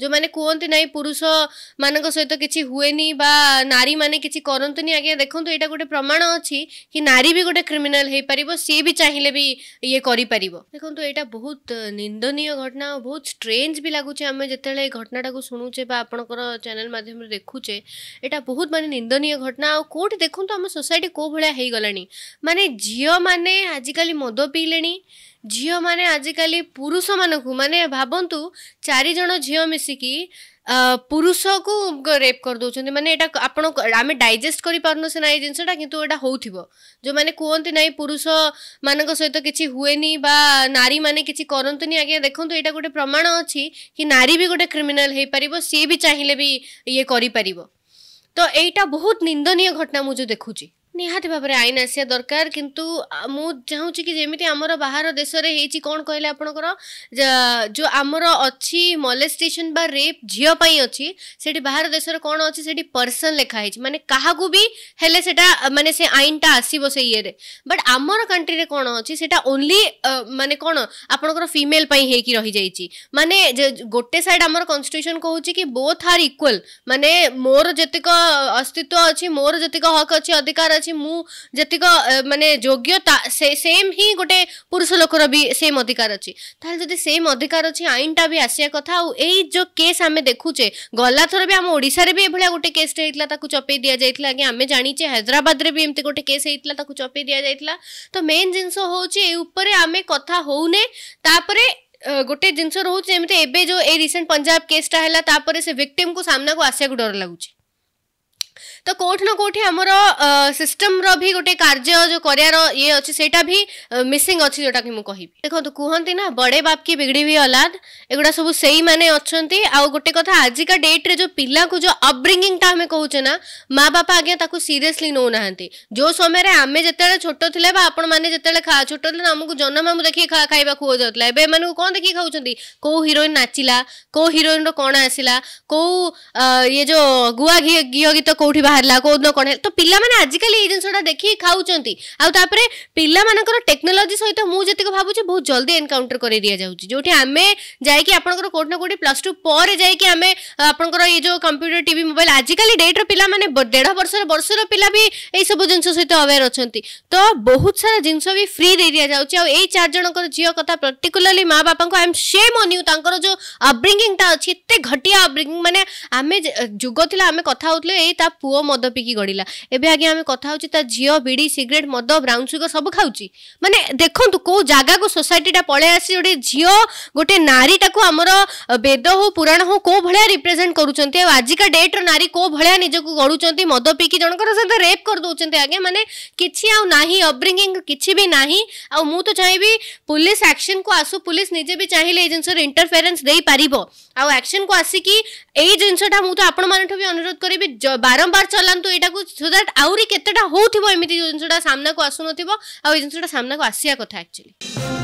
ଯେଉଁମାନେ କୁହନ୍ତି ନାହିଁ ପୁରୁଷମାନଙ୍କ ସହିତ କିଛି ହୁଏନି ବା ନାରୀମାନେ କିଛି କରନ୍ତୁନି ଆଜ୍ଞା ଦେଖନ୍ତୁ ଏଇଟା ଗୋଟେ ପ୍ରମାଣ ଅଛି କି ନାରୀ ବି ଗୋଟେ କ୍ରିମିନାଲ ହେଇପାରିବ ସିଏ ବି ଚାହିଁଲେ ବି ଇଏ କରିପାରିବ ଦେଖନ୍ତୁ ଏଇଟା ବହୁତ ନିନ୍ଦନୀୟ ଘଟଣା ଆଉ ବହୁତ ଷ୍ଟ୍ରେଞ୍ଜ ବି ଲାଗୁଛି ଆମେ ଯେତେବେଳେ ଏଇ ଘଟଣାଟାକୁ ଶୁଣୁଛେ ବା ଆପଣଙ୍କର ଚ୍ୟାନେଲ ମାଧ୍ୟମରେ ଦେଖୁଛେ ଏଇଟା ବହୁତ ମାନେ ନିନ୍ଦନୀୟ ଘଟଣା ଆଉ କେଉଁଠି ଦେଖନ୍ତୁ ଆମ ସୋସାଇଟି କେଉଁ ଭଳିଆ ହେଇଗଲାଣି ମାନେ ଝିଅମାନେ ଆଜିକାଲି ମଦ ପିଇଲେଣି ଝିଅମାନେ ଆଜିକାଲି ପୁରୁଷମାନଙ୍କୁ ମାନେ ଭାବନ୍ତୁ ଚାରିଜଣ ଝିଅ ମିଶିକି ପୁରୁଷକୁ ରେପ୍ କରିଦେଉଛନ୍ତି ମାନେ ଏଇଟା ଆପଣ ଆମେ ଡାଇଜେଷ୍ଟ କରିପାରୁନୁ ସିନା ଏଇ ଜିନିଷଟା କିନ୍ତୁ ଏଇଟା ହେଉଥିବ ଯେଉଁମାନେ କୁହନ୍ତି ନାହିଁ ପୁରୁଷମାନଙ୍କ ସହିତ କିଛି ହୁଏନି ବା ନାରୀମାନେ କିଛି କରନ୍ତୁନି ଆଜ୍ଞା ଦେଖନ୍ତୁ ଏଇଟା ଗୋଟେ ପ୍ରମାଣ ଅଛି କି ନାରୀ ବି ଗୋଟେ କ୍ରିମିନାଲ୍ ହେଇପାରିବ ସିଏ ବି ଚାହିଁଲେ ବି ଇଏ କରିପାରିବ ତ ଏଇଟା ବହୁତ ନିନ୍ଦନୀୟ ଘଟଣା ମୁଁ ଯେଉଁ ଦେଖୁଛି ନିହାତି ଭାବରେ ଆଇନ ଆସିବା ଦରକାର କିନ୍ତୁ ମୁଁ ଚାହୁଁଛି କି ଯେମିତି ଆମର ବାହାର ଦେଶରେ ହେଇଛି କ'ଣ କହିଲେ ଆପଣଙ୍କର ଯେଉଁ ଆମର ଅଛି ମଲେଷ୍ଟେସନ୍ ବା ରେପ୍ ଝିଅ ପାଇଁ ଅଛି ସେଠି ବାହାର ଦେଶରେ କ'ଣ ଅଛି ସେଠି ପର୍ସନ୍ ଲେଖା ହେଇଛି ମାନେ କାହାକୁ ବି ହେଲେ ସେଟା ମାନେ ସେ ଆଇନଟା ଆସିବ ସେ ଇଏରେ ବଟ୍ ଆମର କଣ୍ଟ୍ରିରେ କ'ଣ ଅଛି ସେଟା ଓନ୍ଲି ମାନେ କ'ଣ ଆପଣଙ୍କର ଫିମେଲ୍ ପାଇଁ ହେଇକି ରହିଯାଇଛି ମାନେ ଗୋଟେ ସାଇଡ୍ ଆମର କନଷ୍ଟିଟ୍ୟୁସନ୍ କହୁଛି କି ବୋଥ୍ ଆର୍ ଇକ୍ୱାଲ୍ ମାନେ ମୋର ଯେତିକ ଅସ୍ତିତ୍ୱ ଅଛି ମୋର ଯେତିକ ହକ୍ ଅଛି ଅଧିକାର ଅଛି ମୁଁ ଯେତିକ ମାନେ ଯୋଗ୍ୟ ସେମ୍ ହିଁ ଗୋଟେ ପୁରୁଷ ଲୋକର ବି ସେମ୍ ଅଧିକାର ଅଛି ତାହେଲେ ଯଦି ସେମ୍ ଅଧିକାର ଅଛି ଆଇନଟା ବି ଆସିବା କଥା ଆଉ ଏଇ ଯେଉଁ କେସ୍ ଆମେ ଦେଖୁଛେ ଗଲାଥର ବି ଆମ ଓଡ଼ିଶାରେ ବି ଏଭଳିଆ ଗୋଟେ କେସ୍ଟେ ହେଇଥିଲା ତାକୁ ଚପେଇ ଦିଆଯାଇଥିଲା ଆଜ୍ଞା ଆମେ ଜାଣିଛେ ହାଇଦ୍ରାବାଦରେ ବି ଏମିତି ଗୋଟେ କେସ୍ ହେଇଥିଲା ତାକୁ ଚପେଇ ଦିଆଯାଇଥିଲା ତ ମେନ୍ ଜିନିଷ ହେଉଛି ଏ ଉପରେ ଆମେ କଥା ହେଉନେ ତାପରେ ଗୋଟେ ଜିନିଷ ରହୁଛି ଯେମିତି ଏବେ ଯେଉଁ ଏଇ ରିସେଣ୍ଟ ପଞ୍ଜାବ କେସ୍ଟା ହେଲା ତାପରେ ସେ ଭିକ୍ଟିମ୍କୁ ସାମ୍ନାକୁ ଆସିବାକୁ ଡର ଲାଗୁଛି तो कौट ना कौटी आम सिम भी गोटे कार्य जो कर ये अच्छे से मिसिंग अच्छी जोटा कि मुझे कह देखो तो कहते ना बड़े बाप की बिगड़ी भी अलाद एगुड़ा सब से अच्छा आउ गोटे कथा आज का डेट्रे जो पिला को जो अपब्रिंगिंग आम कौचे ना माँ बापा आज्ञा सीरीयसली नौ ना जो समय आम जिते छोटे आपने छोटे आमुक जन्म मामू देखिए खाइबा खुआ को कौन देखिए खाऊ कौ हिरोइन नाचला कौ हिरोइन रो आसला कौ ये जो गुआ घी घी गीत कौटी ବାହାରିଲା କେଉଁଦିନ କ'ଣ ହେଲା ତ ପିଲାମାନେ ଆଜିକାଲି ଏଇ ଜିନିଷଟା ଦେଖିକି ଖାଉଛନ୍ତି ଆଉ ତାପରେ ପିଲାମାନଙ୍କର ଟେକ୍ନୋଲୋଜି ସହିତ ମୁଁ ଯେତିକି ଭାବୁଛି ବହୁତ ଜଲ୍ଦି ଏନକାଉଣ୍ଟର କରେଇ ଦିଆଯାଉଛି ଯେଉଁଠି ଆମେ ଯାଇକି ଆପଣଙ୍କର କେଉଁଠି ନା କେଉଁଠି ପ୍ଲସ୍ ଟୁ ପରେ ଯାଇକି ଆମେ ଆପଣଙ୍କର ଏଇ ଯେଉଁ କମ୍ପ୍ୟୁଟର ଟିଭି ମୋବାଇଲ ଆଜିକାଲି ଡେଟ୍ର ପିଲାମାନେ ଦେଢ଼ ବର୍ଷର ବର୍ଷର ପିଲା ବି ଏଇସବୁ ଜିନିଷ ସହିତ ଅୱେର୍ ଅଛନ୍ତି ତ ବହୁତ ସାରା ଜିନିଷ ବି ଫ୍ରି ଦେଇ ଦିଆଯାଉଛି ଆଉ ଏଇ ଚାରି ଜଣଙ୍କର ଝିଅ କଥା ପର୍ଟିକୁଲାରଲି ମା ବାପାଙ୍କୁ I am shame on you ତାଙ୍କର ଯେଉଁ ଅପବ୍ରିଙ୍ଗିଙ୍ଗଟା ଅଛି ଏତେ ଘଟିଆ ଅପବ୍ରିଙ୍ଗିଙ୍ଗ ମାନେ ଆମେ ଯୁଗ ଥିଲା ଆମେ କଥା ହେଉଥିଲେ ଏଇ ତା ପୁଅ ପୁଅ ମଦ ପିକି ଗଡ଼ିଲା ଏବେ ଆଜ୍ଞା ଆମେ କଥା ହେଉଛି ତା ଝିଅ ବିଡ଼ି ସିଗାରେଟ୍ ମଦ ବ୍ରାଉନ୍ ସୁଗର ସବୁ ଖାଉଛି ମାନେ ଦେଖନ୍ତୁ କେଉଁ ଜାଗାକୁ ସୋସାଇଟିଟା ପଳେଇ ଆସିଛି ଗୋଟେ ଝିଅ ଗୋଟେ ନାରୀଟାକୁ ଆମର ବେଦ ହଉ ପୁରାଣ ହଉ କେଉଁ ଭଳିଆ ରିପ୍ରେଜେଣ୍ଟ କରୁଛନ୍ତି ଆଉ ଆଜିକା ଡେଟ୍ର ନାରୀ କେଉଁ ଭଳିଆ ନିଜକୁ ଗଢ଼ୁଛନ୍ତି ମଦ ପିଇକି ଜଣଙ୍କର ସହିତ ରେପ୍ କରିଦେଉଛନ୍ତି ଆଜ୍ଞା ମାନେ କିଛି ଆଉ ନାହିଁ ଅପବ୍ରିଙ୍ଗିଂ କିଛି ବି ନାହିଁ ଆଉ ମୁଁ ତ ଚାହିଁବି ପୁଲିସ୍ ଆକ୍ସନ୍କୁ ଆସୁ ପୁଲିସ୍ ନିଜେ ବି ଚାହିଁଲେ ଏଇ ଜିନିଷରେ ଇଣ୍ଟରଫେରେନ୍ସ ଦେଇପାରିବ ଆଉ ଆକ୍ସନ୍କୁ ଆସିକି ଏଇ ଜିନିଷଟା ମୁଁ ତ ଆପଣମାନଙ୍କଠୁ ବି ଅନୁରୋଧ କରିବି ବାରମ୍ବାର ଚଲାନ୍ତୁ ଏଇଟାକୁ ସୋ ଦ୍ୟାଟ୍ ଆହୁରି କେତେଟା ହଉଥିବ ଏମିତି ଜିନିଷଟା ସାମ୍ନାକୁ ଆସୁନଥିବ ଆଉ ଏ ଜିନିଷଟା ସାମ୍ନାକୁ ଆସିବା କଥା ଆକ୍ଚୁଆଲି